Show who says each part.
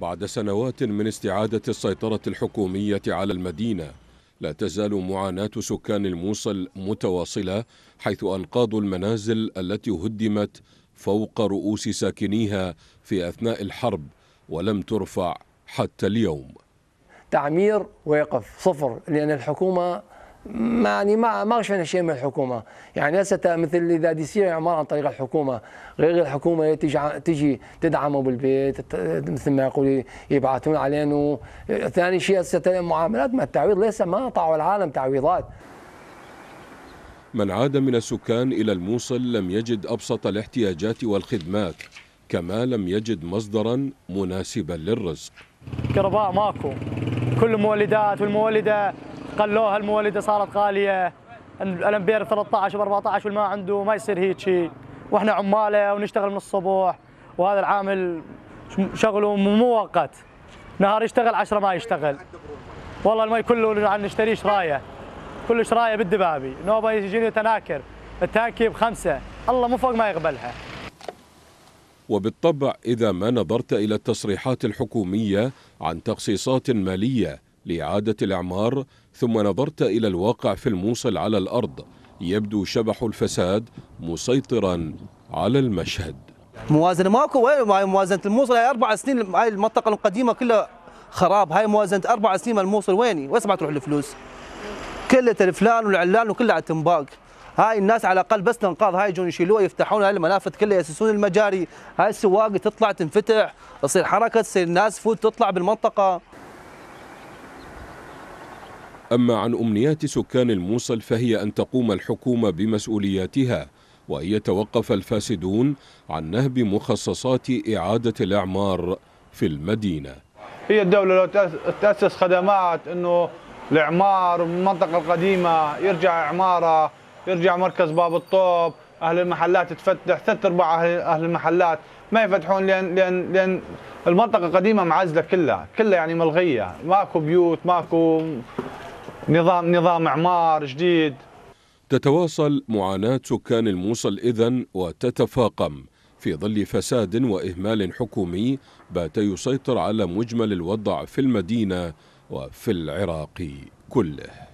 Speaker 1: بعد سنوات من استعادة السيطرة الحكومية على المدينة لا تزال معاناة سكان الموصل متواصلة حيث أنقاضوا المنازل التي هدمت فوق رؤوس ساكنيها في أثناء الحرب ولم ترفع حتى اليوم
Speaker 2: تعمير ويقف صفر لأن الحكومة يعني ما ما شفنا شيء من الحكومه يعني هسه مثل اذا يصير اعمار عن طريق الحكومه غير الحكومه تجي تجي تدعمه بالبيت مثل ما يقول يبعثون علينا ثاني شيء هسه المعاملات ما التعويض ليس ما طاعوا العالم تعويضات
Speaker 1: من عاد من السكان الى الموصل لم يجد ابسط الاحتياجات والخدمات كما لم يجد مصدرا مناسبا للرزق
Speaker 3: كهرباء ماكو كل المولدات والمولده خلوها المولده صارت غاليه الامبير 13 و 14 والماء عنده ما يصير هيك واحنا عماله ونشتغل من الصبح وهذا العامل شغله مو مؤقت نهار يشتغل 10 ما يشتغل والله المي كله عن نشتريه شرايه كل شرايه بالدبابي نوبه يجيني تناكر التانكي بخمسه الله مو فوق ما يقبلها
Speaker 1: وبالطبع إذا ما نظرت إلى التصريحات الحكومية عن تخصيصات مالية لإعادة الإعمار ثم نظرت إلى الواقع في الموصل على الأرض يبدو شبح الفساد مسيطرا على المشهد
Speaker 4: موازنة ماكو وين موازنة الموصل هاي أربع سنين هاي المنطقة القديمة كلها خراب هاي موازنة أربع سنين الموصل ويني وين تروح الفلوس كلة الفلان والعلان وكلها على هاي الناس على الاقل بس الانقاض هاي يجون يشيلوها يفتحون هاي المنافذ كلها ياسسون المجاري هاي السواق تطلع تنفتح تصير حركه تصير ناس تفوت تطلع بالمنطقه
Speaker 1: أما عن أمنيات سكان الموصل فهي أن تقوم الحكومة بمسؤولياتها وأن يتوقف الفاسدون عن نهب مخصصات إعادة الأعمار في المدينة
Speaker 5: هي الدولة لو تأسس خدمات أنه الإعمار المنطقة القديمة يرجع إعمارة يرجع مركز باب الطوب أهل المحلات تفتح ثلاث أرباع أهل المحلات ما يفتحون لأن, لأن, لأن المنطقة القديمة معزلة كلها كلها يعني ملغية ماكو بيوت
Speaker 1: ماكو نظام نظام اعمار جديد تتواصل معاناة سكان الموصل إذن وتتفاقم في ظل فساد وإهمال حكومي بات يسيطر على مجمل الوضع في المدينة وفي العراق كله